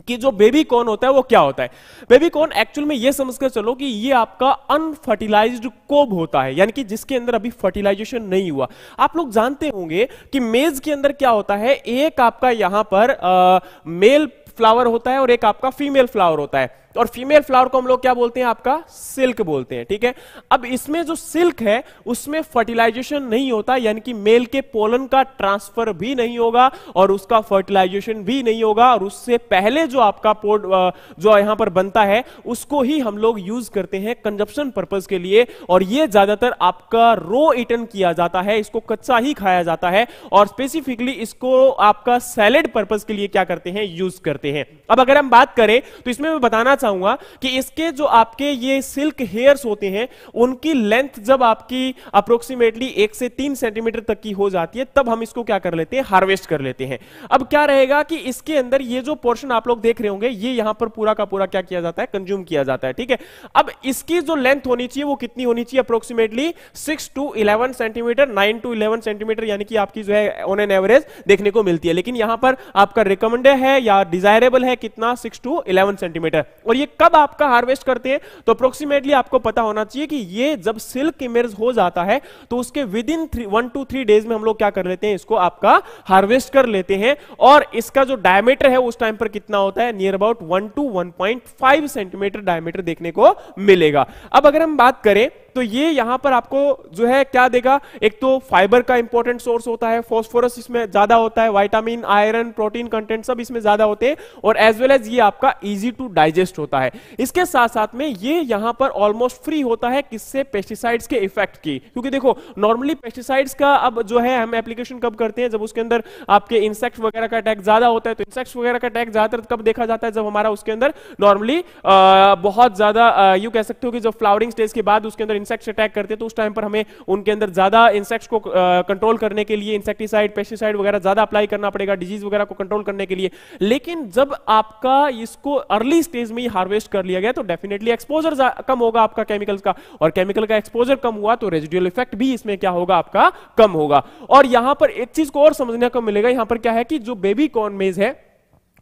कि जो बेबी कॉर्न होता है वो क्या होता है बेबी कॉर्न एक्चुअल में ये कर चलो कि ये आपका अनफर्टिलाइज्ड कोब होता है यानी कि जिसके अंदर अभी फर्टिलाइजेशन नहीं हुआ आप लोग जानते होंगे कि मेज के अंदर क्या होता है एक आपका यहां पर आ, मेल फ्लावर होता है और एक आपका फीमेल फ्लावर होता है और फीमेल फ्लावर को हम लोग क्या बोलते हैं आपका सिल्क बोलते हैं ठीक है अब इसमें जो सिल्क है उसमें फर्टिलाइजेशन नहीं होता यानी कि मेल के पोलन का ट्रांसफर भी नहीं होगा और उसका फर्टिलाइजेशन भी नहीं होगा और उससे पहले जो आपका पोड जो यहां पर बनता है उसको ही हम लोग यूज करते हैं कंजप्शन पर्पज के लिए और ये ज्यादातर आपका रो इटन किया जाता है इसको कच्चा ही खाया जाता है और स्पेसिफिकली इसको आपका सैलेड पर्पज के लिए क्या करते हैं यूज करते हैं अब अगर हम बात करें तो इसमें मैं बताना चाहूंगा कि इसके जो आपके ये सिल्क हेयर्स होते हैं उनकी लेंथ जब आपकी अप्रोक्सीमेटली एक से तीन सेंटीमीटर तक की हो जाती है तब हम इसको क्या कर लेते हैं हार्वेस्ट कर लेते हैं अब क्या रहेगा कि इसके अंदर ये जो पोर्शन आप लोग देख रहे होंगे ये यहां पर पूरा का पूरा क्या किया जाता है कंज्यूम किया जाता है ठीक है अब इसकी जो लेंथ होनी चाहिए वो कितनी होनी चाहिए approximately six to eleven centimetre nine to eleven centimetre यानी कि आपकी जो है ऑन एन एवरेज देखने को मिलती है लेकिन यहां पर आपका रिकमेंडेड है या डिजायरेबल है कितना सिक्स टू इलेवन सेंटीमीटर और ये कब आपका हार्वेस्ट करते हैं तो अप्रोक्सीमेटली आपको पता होना चाहिए कि ये जब सिल्क इमेज हो जाता है तो उसके within one to three days में हम लोग क्या कर लेते हैं इसको आपका हार्वेस्ट कर लेते हैं और इसका जो डायमीटर है उस टाइम पर कितना होता है near about one to one centimetre diameter देखने को मिलेगा अब अगर हम बात करें तो ये यहां पर आपको जो है क्या देगा एक तो फाइबर का इंपॉर्टेंट सोर्स होता है फॉस्फोरस इसमें ज्यादा होता है वाइटामिन आयरन प्रोटीन कंटेंट सब इसमें ज्यादा होते हैं और एज वेल एज ये आपका इजी टू डाइजेस्ट होता है इसके साथ साथ में ये यहां पर ऑलमोस्ट फ्री होता है किससे पेस्टिसाइड्स के इफेक्ट की क्योंकि देखो नॉर्मली पेस्टिसाइड्स का अब जो है हम एप्लीकेशन कब करते हैं जब उसके अंदर आपके इंसेक्ट वगैरह का अटैक ज्यादा होता है तो इंसेक्ट वगैरह का अटैक ज्यादातर कब देखा जाता है जब हमारा उसके अंदर नॉर्मली बहुत ज्यादा यू कह सकते हो कि जब फ्लावरिंग स्टेज के बाद उसके अंदर इंसेक्ट्स अटैक करते हैं तो उस टाइम पर हमें उनके अंदर ज्यादा इंसेक्ट्स को कंट्रोल करने के लिए इंसेक्टिसाइड पेस्टिसाइड वगैरह ज्यादा अप्लाई करना पड़ेगा डिजीज वगैरह को कंट्रोल करने के लिए लेकिन जब आपका इसको अर्ली स्टेज में हार्वेस्ट कर लिया गया तो डेफिनेटली एक्सपोजर कम होगा आपका केमिकल्स का और केमिकल का एक्सपोजर कम हुआ तो रेजिडुअल इफेक्ट भी इसमें क्या होगा आपका कम होगा और यहां पर एक चीज को और समझने को मिलेगा यहां पर क्या है कि जो बेबी कॉर्न मेज है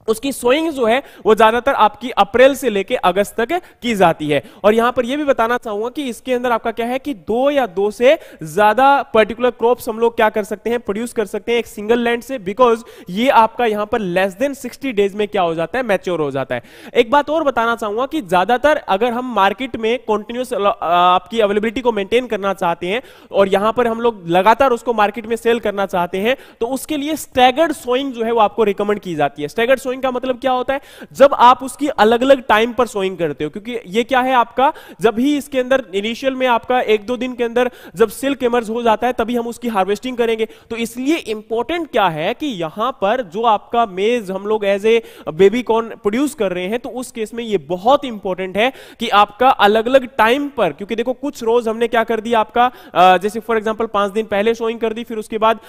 उसकी सोइंग जो है वो ज्यादातर आपकी अप्रैल से लेके अगस्त तक की जाती है और यहां पर ये भी बताना चाहूंगा कि इसके अंदर आपका क्या है कि दो या दो से ज्यादा पर्टिकुलर क्रॉप हम लोग क्या कर सकते हैं प्रोड्यूस कर सकते हैं एक सिंगल लैंड से बिकॉज ये आपका यहां पर लेस देन 60 डेज में क्या हो जाता है मैच्योर हो जाता है एक बात और बताना चाहूंगा कि ज्यादातर अगर हम मार्केट में कॉन्टिन्यूस आपकी अवेलेबिलिटी को मेंटेन करना चाहते हैं और यहां पर हम लोग लगातार उसको मार्केट में सेल करना चाहते हैं तो उसके लिए स्टैगर्ड सोइंग जो है वो आपको रिकमेंड की जाती है स्टैगर्ड सोइंग का मतलब क्या होता है जब आप उसकी अलग अलग टाइम पर सोइंग करते हो क्योंकि ये क्या है आपका जब ही इसके अंदर इनिशियल में आपका एक दो दिन के अंदर जब सिल्क इमर्ज हो जाता है तभी हम उसकी हार्वेस्टिंग करेंगे तो इसलिए इंपॉर्टेंट क्या है कि यहां पर जो आपका मेज हम लोग as a baby corn produce कर रहे हैं तो उस केस में ये बहुत इंपॉर्टेंट है कि आपका अलग अलग टाइम पर क्योंकि देखो कुछ रोज हमने क्या कर दिया आपका जैसे फॉर एग्जाम्पल पांच दिन पहले शोइंग कर दी फिर उसके बाद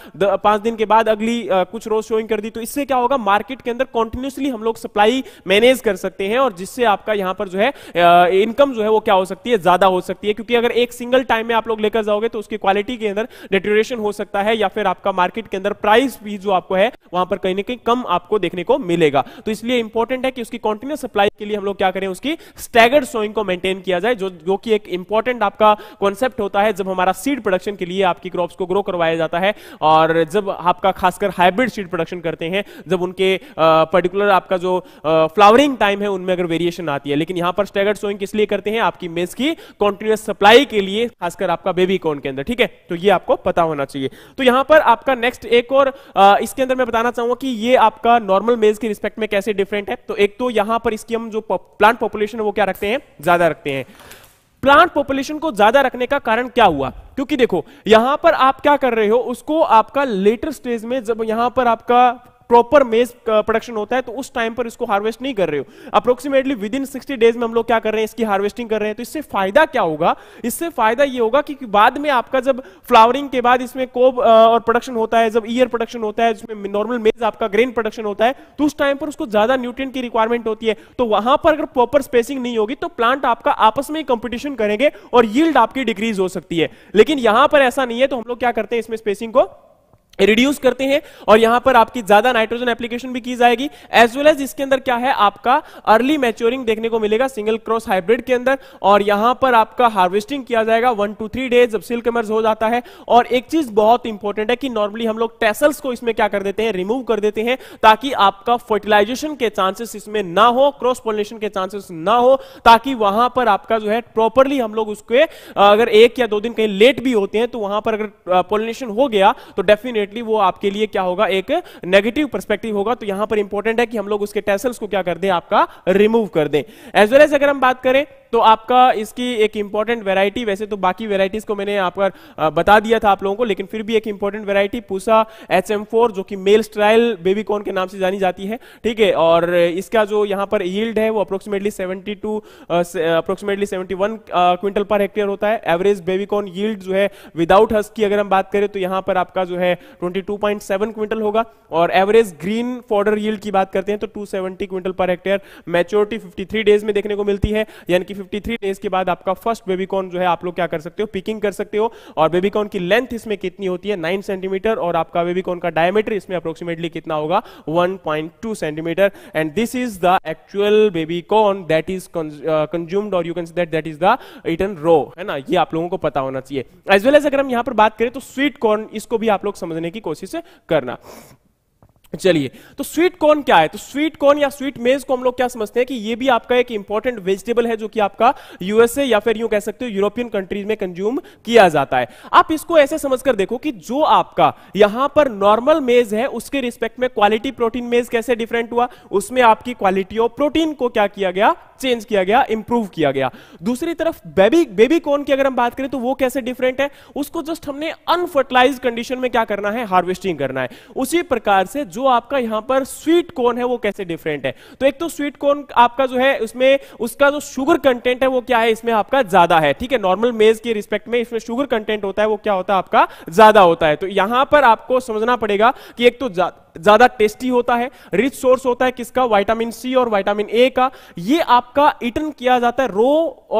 पांच दिन के बाद अगली कुछ रोज शोइंग कर दी तो इससे क्या होगा मार्केट के अंदर कंटिन्यूसली हम लोग सप्लाई मैनेज कर सकते हैं और जिससे आपका यहां पर जो है इनकम जो है वो क्या हो सकती है ज्यादा हो सकती है क्योंकि अगर एक सिंगल टाइम में आप लोग लेकर जाओगे तो उसकी क्वालिटी के अंदर डिटोरेशन हो सकता है या फिर आपका मार्केट के अंदर प्राइस भी जो आपको है वहां पर कहीं ना कहीं कम आपको देखने को मिलेगा तो इसलिए इंपॉर्टेंट है कि उसकी कॉन्टिन्यूस सप्लाई के लिए हम लोग क्या करें उसकी स्टैगर्ड सोइंग को मेंटेन किया जाए जो जो कि एक इंपॉर्टेंट आपका कॉन्सेप्ट होता है जब हमारा सीड प्रोडक्शन के लिए आपकी क्रॉप्स को ग्रो करवाया जाता है और जब आपका खासकर हाइब्रिड सीड प्रोडक्शन करते हैं जब उनके आ, पर्टिकुलर आपका जो फ्लावरिंग टाइम है उनमें अगर वेरिएशन आती है लेकिन यहां पर स्टेगर सोइंग किस लिए करते हैं आपकी मेज की कॉन्टिन्यूस सप्लाई के लिए खासकर आपका बेबी कॉन के अंदर ठीक है तो ये आपको पता होना चाहिए तो यहां पर आपका नेक्स्ट एक और आ, इसके अंदर मैं बताना चाहूंगा कि ये आपका नॉर्मल मेज के रिस्पेक्ट में कैसे डिफरेंट है तो एक तो यहां पर इसकी हम जो प्लांट पॉपुलेशन है वो क्या रखते हैं ज्यादा रखते हैं प्लांट पॉपुलेशन को ज्यादा रखने का कारण क्या हुआ क्योंकि देखो यहां पर आप क्या कर रहे हो उसको आपका लेटर स्टेज में जब यहां पर आपका प्रॉपर मेज प्रोडक्शन होता है तो उस टाइम पर इसको हार्वेस्ट नहीं कर रहे हो approximately within sixty days में हम लोग क्या कर रहे हैं इसकी हार्वेस्टिंग कर रहे हैं तो इससे फायदा क्या होगा इससे फायदा ये होगा कि बाद में आपका जब फ्लावरिंग के बाद इसमें कोब uh, और प्रोडक्शन होता है जब ईयर प्रोडक्शन होता है जिसमें नॉर्मल मेज आपका ग्रेन प्रोडक्शन होता है तो उस टाइम पर उसको ज्यादा न्यूट्रिएंट की रिक्वायरमेंट होती है तो वहां पर अगर प्रॉपर स्पेसिंग नहीं होगी तो प्लांट आपका आपस में कंपटीशन करेंगे और यील्ड आपकी डिक्रीज हो सकती है लेकिन यहां पर ऐसा नहीं है तो हम लोग क्या करते हैं इसमें स्पेसिंग को रिड्यूस करते हैं और यहां पर आपकी ज्यादा नाइट्रोजन एप्लीकेशन भी की जाएगी एज वेल एज इसके अंदर क्या है आपका अर्ली मैच्योरिंग देखने को मिलेगा सिंगल क्रॉस हाइब्रिड के अंदर और यहां पर आपका हार्वेस्टिंग किया जाएगा वन टू थ्री डेज जब सिल्क मर्ज हो जाता है और एक चीज बहुत इंपॉर्टेंट है कि नॉर्मली हम लोग टेसल्स को इसमें क्या कर देते हैं रिमूव कर देते हैं ताकि आपका फर्टिलाइजेशन के चांसेस इसमें ना हो क्रॉस पोलिनेशन के चांसेस ना हो ताकि वहां पर आपका जो है प्रॉपरली हम लोग उसके अगर एक या दो दिन कहीं लेट भी होते हैं तो वहां पर अगर पोलिनेशन हो गया तो डेफिनेट डेफिनेटली वो आपके लिए क्या होगा एक नेगेटिव परस्पेक्टिव होगा तो यहां पर इंपॉर्टेंट है कि हम लोग उसके टेसल्स को क्या कर दें आपका रिमूव कर दें एज वेल एज अगर हम बात करें तो आपका इसकी एक इंपॉर्टेंट वेराइटी वैसे तो बाकी वेराइटीज को मैंने आप बता दिया था आप लोगों को लेकिन फिर भी एक इंपॉर्टेंट वेराइटी पूसा एच जो कि मेल स्ट्राइल बेबी कॉन के नाम से जानी जाती है ठीक है और इसका जो यहाँ पर यील्ड है वो approximately 72 to approximately 71 quintal per hectare होता है एवरेज बेबीकॉन यील्ड जो है विदाउट हस्क की अगर हम बात करें तो यहाँ पर आपका जो है 22.7 क्विंटल होगा और एवरेज ग्रीन फॉर्डर यील्ड की बात करते हैं तो 270 quintal per hectare maturity 53 days में देखने को मिलती है यानी कि 53 डेज के बाद आपका फर्स्ट बेबीकॉर्न जो है आप लोग क्या कर सकते हो पिकिंग कर सकते हो और बेबीकॉर्न की लेंथ इसमें कितनी होती है नाइन सेंटीमीटर और आपका बेबीकॉर्न का डायमीटर इसमें अप्रोक्सीमेटली कितना होगा one centimetre and this is the actual baby corn that is consumed और you can that that is the eaten row है ना ये आप लोगों को पता होना चाहिए एज वेल एज अगर हम यहां पर बात करें तो स्वीट कॉर्न इसको भी आप लोग समझ समझने की कोशिश करना चलिए तो स्वीट कॉर्न क्या है तो स्वीट कॉर्न या स्वीट मेज को हम लोग क्या समझते हैं कि ये भी आपका एक इंपॉर्टेंट वेजिटेबल है जो कि आपका यूएसए या फिर यूं कह सकते हो यूरोपियन कंट्रीज में कंज्यूम किया जाता है आप इसको ऐसे समझकर देखो कि जो आपका यहां पर नॉर्मल मेज है उसके रिस्पेक्ट में क्वालिटी प्रोटीन मेज कैसे डिफरेंट हुआ उसमें आपकी क्वालिटी ऑफ प्रोटीन को क्या किया गया चेंज किया गया इंप्रूव किया गया दूसरी तरफ बेबी बेबी कॉर्न की अगर हम बात करें तो वो कैसे डिफरेंट है उसको जस्ट हमने अनफर्टिलाइज कंडीशन में क्या करना है हार्वेस्टिंग करना है उसी प्रकार से जो जो आपका यहां पर स्वीट कॉर्न है वो कैसे डिफरेंट है तो एक तो स्वीट कॉर्न आपका जो है उसमें उसका जो शुगर कंटेंट है वो क्या है इसमें आपका ज्यादा है ठीक है नॉर्मल मेज के रिस्पेक्ट में इसमें शुगर कंटेंट होता है वो क्या होता है आपका ज्यादा होता है तो यहां पर आपको समझना पड़ेगा कि एक तो ज्यादा ज्यादा टेस्टी होता है रिच सोर्स होता है किसका वाइटामिन सी और वाइटामिन ए का ये आपका इटन किया जाता है रो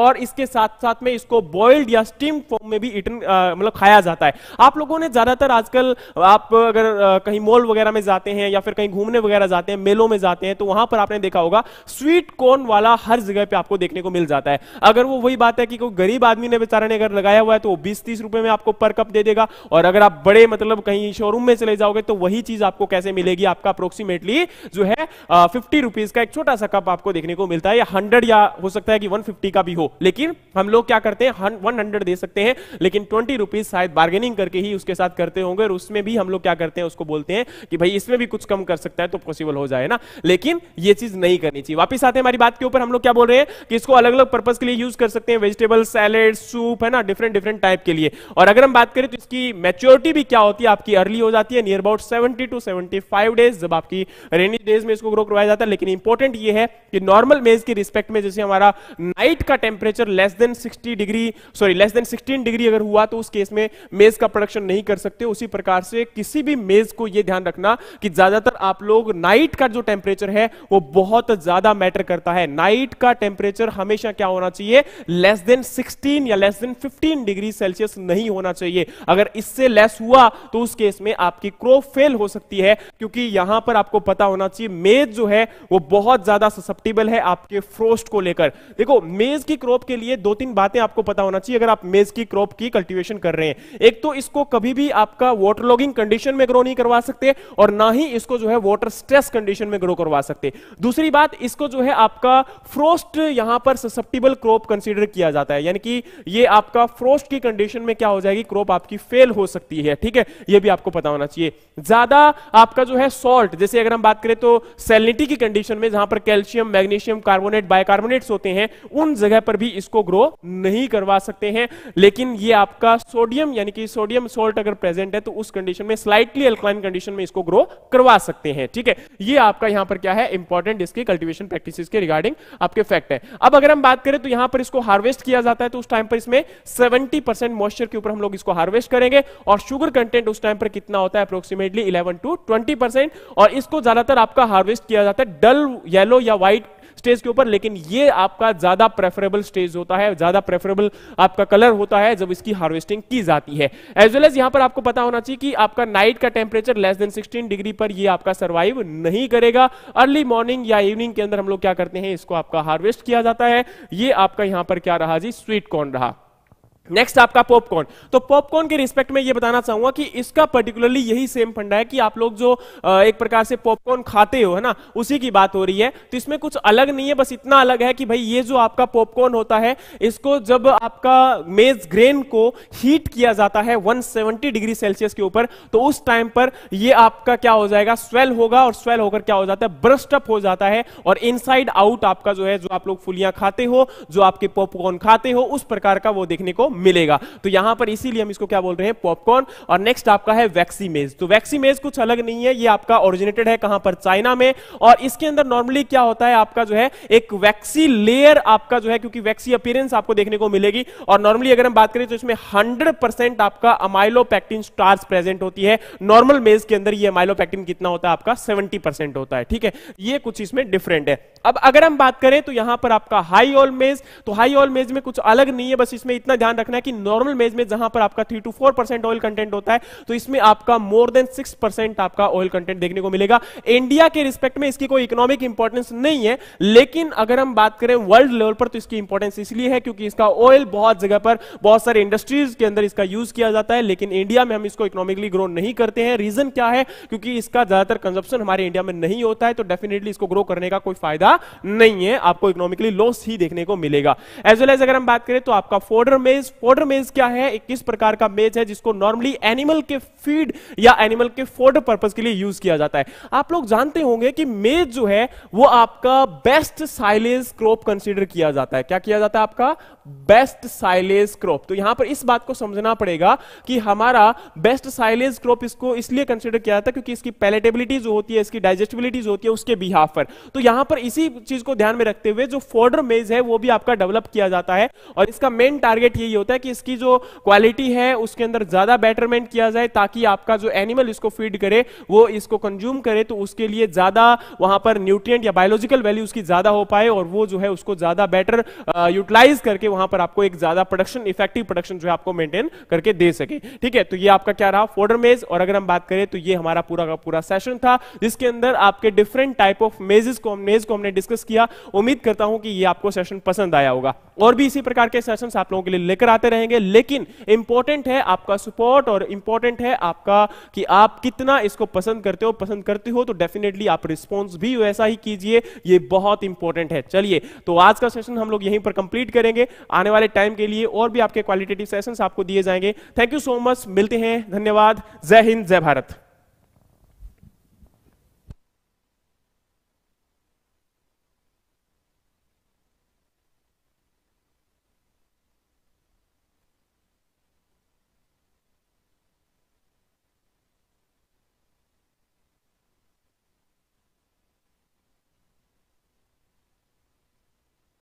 और इसके साथ साथ में इसको बॉइल्ड या स्टीम फॉर्म में भी इटन मतलब खाया जाता है आप लोगों ने ज्यादातर आजकल आप अगर आ, कहीं मॉल वगैरह में जाते हैं या फिर कहीं घूमने वगैरह जाते हैं मेलों में जाते हैं तो वहां पर आपने देखा होगा स्वीट कॉर्न वाला हर जगह पर आपको देखने को मिल जाता है अगर वो वही बात है कि कोई गरीब आदमी ने बेचारा ने अगर लगाया हुआ है तो वो बीस तीस रुपए में आपको पर कप दे देगा और अगर आप बड़े मतलब कहीं शोरूम में चले जाओगे तो वही चीज आपको कैसे कैसे मिलेगी आपका अप्रोक्सीमेटली जो है फिफ्टी रुपीज का एक छोटा सा कप आपको देखने को मिलता है या हंड्रेड या हो सकता है कि वन फिफ्टी का भी हो लेकिन हम लोग क्या करते हैं वन हंड्रेड दे सकते हैं लेकिन ट्वेंटी रुपीज शायद बार्गेनिंग करके ही उसके साथ करते होंगे और उसमें भी हम लोग क्या करते हैं उसको बोलते हैं कि भाई इसमें भी कुछ कम कर सकता है तो पॉसिबल हो जाए ना लेकिन ये चीज नहीं करनी चाहिए वापिस आते हैं हमारी बात के ऊपर हम लोग क्या बोल रहे हैं कि इसको अलग अलग पर्पज के लिए यूज कर सकते हैं वेजिटेबल सैलेड सूप है ना डिफरेंट डिफरेंट टाइप के लिए और अगर हम बात करें तो इसकी मेच्योरिटी भी क्या होती है आपकी अर्ली हो जाती है near about seventy to seventy 365 days जब आपकी रेनी डेज में इसको ग्रो करवाया जाता है लेकिन इंपॉर्टेंट ये है कि नॉर्मल मेज की रिस्पेक्ट में जैसे हमारा नाइट का temperature less than 60 degree sorry less than 16 degree अगर हुआ तो उस केस में मेज का प्रोडक्शन नहीं कर सकते उसी प्रकार से किसी भी मेज को यह ध्यान रखना कि ज्यादातर आप लोग नाइट का जो टेम्परेचर है वो बहुत ज्यादा मैटर करता है नाइट का टेम्परेचर हमेशा क्या होना चाहिए लेस देन सिक्सटीन या less than fifteen degree Celsius नहीं होना चाहिए अगर इससे लेस हुआ तो उस केस में आपकी क्रॉप फेल हो सकती है क्योंकि यहां पर आपको पता होना चाहिए मेज जो है वो बहुत ज्यादा ससेप्टेबल है आपके फ्रोस्ट को लेकर देखो मेज की क्रॉप के लिए दो तीन बातें आपको पता होना चाहिए अगर आप मेज की क्रॉप की कल्टिवेशन कर रहे हैं एक तो इसको कभी भी आपका वाटर लॉगिंग कंडीशन में ग्रो नहीं करवा सकते और ना ही इसको जो है वाटर स्ट्रेस कंडीशन में ग्रो करवा सकते दूसरी बात इसको जो है आपका फ्रोस्ट यहां पर ससेप्टेबल क्रॉप कंसिडर किया जाता है यानी कि ये आपका फ्रोस्ट की कंडीशन में क्या हो जाएगी क्रॉप आपकी फेल हो सकती है ठीक है ये भी आपको पता होना चाहिए ज्यादा आप आपका जो है सॉल्ट जैसे अगर हम बात करें तो सेलिनिटी की कंडीशन में जहां पर कैल्शियम मैग्नीशियम कार्बोनेट बायकार्बोनेट्स होते हैं उन जगह पर भी इसको ग्रो नहीं करवा सकते हैं लेकिन ये आपका सोडियम यानी कि सोडियम सॉल्ट अगर प्रेजेंट है तो उस कंडीशन में स्लाइटली अल्कलाइन कंडीशन में इसको ग्रो करवा सकते हैं ठीक है ये आपका यहां पर क्या है इंपॉर्टेंट इसके कल्टिवेशन प्रैक्टिस के रिगार्डिंग आपके फैक्ट है अब अगर हम बात करें तो यहां पर इसको हार्वेस्ट किया जाता है तो उस टाइम पर इसमें सेवेंटी मॉइस्चर के ऊपर हम लोग इसको हार्वेस्ट करेंगे और शुगर कंटेंट उस टाइम पर कितना होता है approximately eleven to twenty seventy percent और इसको ज्यादातर आपका हार्वेस्ट किया जाता है डल येलो या व्हाइट स्टेज के ऊपर लेकिन ये आपका ज्यादा प्रेफरेबल स्टेज होता है ज्यादा प्रेफरेबल आपका कलर होता है जब इसकी हार्वेस्टिंग की जाती है एज वेल एज यहां पर आपको पता होना चाहिए कि आपका नाइट का टेम्परेचर लेस देन 16 डिग्री पर ये आपका सर्वाइव नहीं करेगा अर्ली मॉर्निंग या इवनिंग के अंदर हम लोग क्या करते हैं इसको आपका हार्वेस्ट किया जाता है ये आपका यहां पर क्या रहा जी स्वीट कॉर्न रहा नेक्स्ट आपका पॉपकॉर्न तो पॉपकॉर्न के रिस्पेक्ट में ये बताना चाहूंगा कि इसका पर्टिकुलरली यही सेम फंडा है कि आप लोग जो एक प्रकार से पॉपकॉर्न खाते हो है ना उसी की बात हो रही है तो इसमें कुछ अलग नहीं है बस इतना अलग है कि भाई ये जो आपका पॉपकॉर्न होता है इसको जब आपका मेज ग्रेन को हीट किया जाता है वन डिग्री सेल्सियस के ऊपर तो उस टाइम पर यह आपका क्या हो जाएगा स्वेल होगा और स्वेल होकर क्या हो जाता है ब्रस्टअप हो जाता है और इनसाइड आउट आपका जो है जो आप लोग फुलियां खाते हो जो आपके पॉपकॉर्न खाते हो उस प्रकार का वो देखने को मिलेगा तो यहां पर इसीलिए हम इसको क्या बोल रहे हैं पॉपकॉर्न और नेक्स्ट आपका है वैक्सीमेज तो वैक्सीमेज कुछ अलग नहीं है ये आपका ओरिजिनेटेड है कहां पर चाइना में और इसके अंदर नॉर्मली क्या होता है आपका जो है एक वैक्सी लेयर आपका जो है क्योंकि वैक्सी अपीयरेंस आपको देखने को मिलेगी और नॉर्मली अगर हम बात करें तो इसमें हंड्रेड आपका अमाइलोपैक्टिन स्टार्स प्रेजेंट होती है नॉर्मल मेज के अंदर ये अमाइलोपैक्टिन कितना होता है आपका सेवेंटी होता है ठीक है ये कुछ इसमें डिफरेंट है अब अगर हम बात करें तो यहां पर आपका हाई ऑल मेज तो हाई ऑल मेज में कुछ अलग नहीं है बस इसमें इतना ध्यान रखना है कि नॉर्मल मेज में जहां पर आपका three to four percent oil content होता है तो इसमें आपका मोर देन सिक्स परसेंट आपका ऑयल कंटेंट देखने को मिलेगा इंडिया के रिस्पेक्ट में इसकी कोई इकोनॉमिक इंपॉर्टेंस नहीं है लेकिन अगर हम बात करें वर्ल्ड लेवल पर तो इसकी इंपॉर्टेंस इसलिए है क्योंकि इसका ऑयल बहुत जगह पर बहुत सारे इंडस्ट्रीज के अंदर इसका यूज किया जाता है लेकिन इंडिया में हम इसको इकोनॉमिकली ग्रो नहीं करते हैं रीजन क्या है क्योंकि इसका ज्यादातर कंजप्शन हमारे इंडिया में नहीं होता है तो डेफिनेटली इसको ग्रो करने का कोई फायदा नहीं है आपको इकोनॉमिकली लॉस ही देखने को मिलेगा एज वेल एज अगर हम बात करें तो आपका फोर्डर मेज फोडर मेज क्या है एक किस प्रकार का मेज है जिसको नॉर्मली एनिमल के फीड या एनिमल के फोडर पर्पज के लिए यूज किया जाता है आप लोग जानते होंगे कि मेज जो है वो आपका बेस्ट साइलेज क्रॉप कंसिडर किया जाता है क्या किया जाता है आपका बेस्ट साइलेज क्रॉप तो यहां पर इस बात को समझना पड़ेगा कि हमारा बेस्ट साइलेज क्रॉप इसको इसलिए कंसिडर किया जाता है क्योंकि इसकी पैलेटेबिलिटी जो होती है इसकी डाइजेस्टिबिलिटी जो होती है उसके बिहाफ पर तो यहां पर इसी चीज को ध्यान में रखते हुए जो फोर्डर मेज है वो भी आपका डेवलप किया जाता है और इसका मेन टारगेट यही होता है कि इसकी जो क्वालिटी है उसके अंदर ज्यादा बेटरमेंट किया जाए ताकि आपका जो एनिमल इसको फीड करे वो इसको कंज्यूम करे तो उसके लिए ज्यादा वहां पर न्यूट्रिय या बायोलॉजिकल वैल्यू उसकी ज्यादा हो पाए और वो जो है उसको ज्यादा बेटर यूटिलाइज करके वहां पर आपको एक ज्यादा प्रोडक्शन इफेक्टिव प्रोडक्शन जो है आपको मेंटेन करके दे सके ठीक है तो ये आपका क्या रहा फोडर मेज और अगर हम बात करें तो ये हमारा पूरा का पूरा सेशन था जिसके अंदर आपके डिफरेंट टाइप ऑफ मेजेस को मेज को हमने डिस्कस किया उम्मीद करता हूं कि ये आपको सेशन पसंद आया होगा और भी इसी प्रकार के सेशन आप लोगों के लिए लेकर आते रहेंगे लेकिन इंपॉर्टेंट है आपका सपोर्ट और इंपॉर्टेंट है आपका कि आप कितना इसको पसंद करते हो पसंद करते हो तो डेफिनेटली आप रिस्पॉन्स भी वैसा ही कीजिए ये बहुत इंपॉर्टेंट है चलिए तो आज का सेशन हम लोग यहीं पर कंप्लीट करेंगे आने वाले टाइम के लिए और भी आपके क्वालिटेटिव सेशंस आपको दिए जाएंगे थैंक यू सो मच मिलते हैं धन्यवाद जय हिंद जय भारत